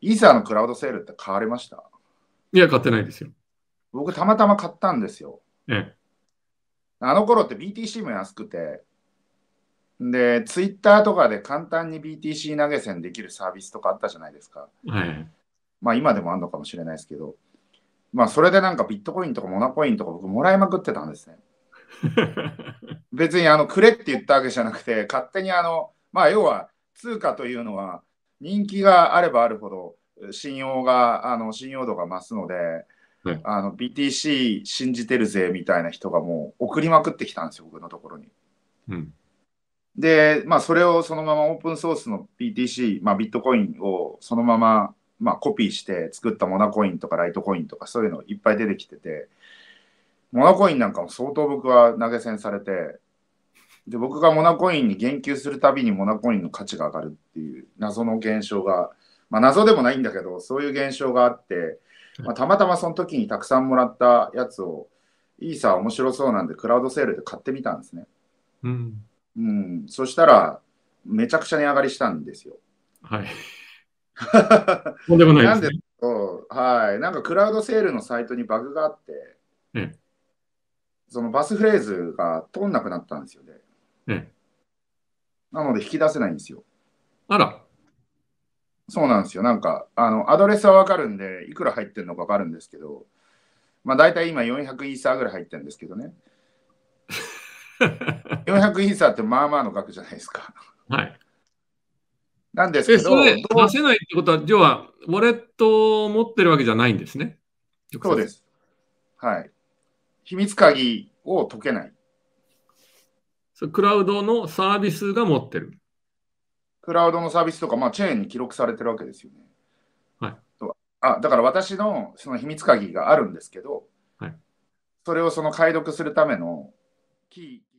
イーサーのクラウドセールって買われましたいや、買ってないですよ。僕、たまたま買ったんですよ。ええ。あの頃って BTC も安くて、で、ツイッターとかで簡単に BTC 投げ銭できるサービスとかあったじゃないですか。はい。まあ今でもあるのかもしれないですけど、まあそれでなんかビットコインとかモナコインとか僕もらいまくってたんですね。別にあのくれって言ったわけじゃなくて、勝手にあの、まあ要は通貨というのは人気があればあるほど、信用が、あの、信用度が増すので、はい、あの、BTC 信じてるぜ、みたいな人がもう送りまくってきたんですよ、僕のところに。うん、で、まあ、それをそのままオープンソースの BTC、まあ、ビットコインをそのまま、まあ、コピーして作ったモナコインとかライトコインとかそういうのいっぱい出てきてて、モナコインなんかも相当僕は投げ銭されて、で僕がモナコインに言及するたびにモナコインの価値が上がるっていう謎の現象が、まあ、謎でもないんだけどそういう現象があって、まあ、たまたまその時にたくさんもらったやつをイーサー面白そうなんでクラウドセールで買ってみたんですね。うん、うん、そしたらめちゃくちゃ値上がりしたんですよ。はい。とんでもないです、ね、なんですはい、なんかクラウドセールのサイトにバグがあって、そのバスフレーズが通んなくなったんですよね。ええ、なので引き出せないんですよ。あら。そうなんですよ。なんか、あの、アドレスはわかるんで、いくら入ってるのかわかるんですけど、まあ大体今400イーサーぐらい入ってるんですけどね。400 イーサーってまあまあの額じゃないですか。はい。なんですけど。それ出せないってことは、要は、ウォレットを持ってるわけじゃないんですね。そうです。はい。秘密鍵を解けない。そクラウドのサービスが持ってる。クラウドのサービスとか、まあ、チェーンに記録されてるわけですよね。はい、あだから私のその秘密鍵があるんですけど、はい、それをその解読するためのキー。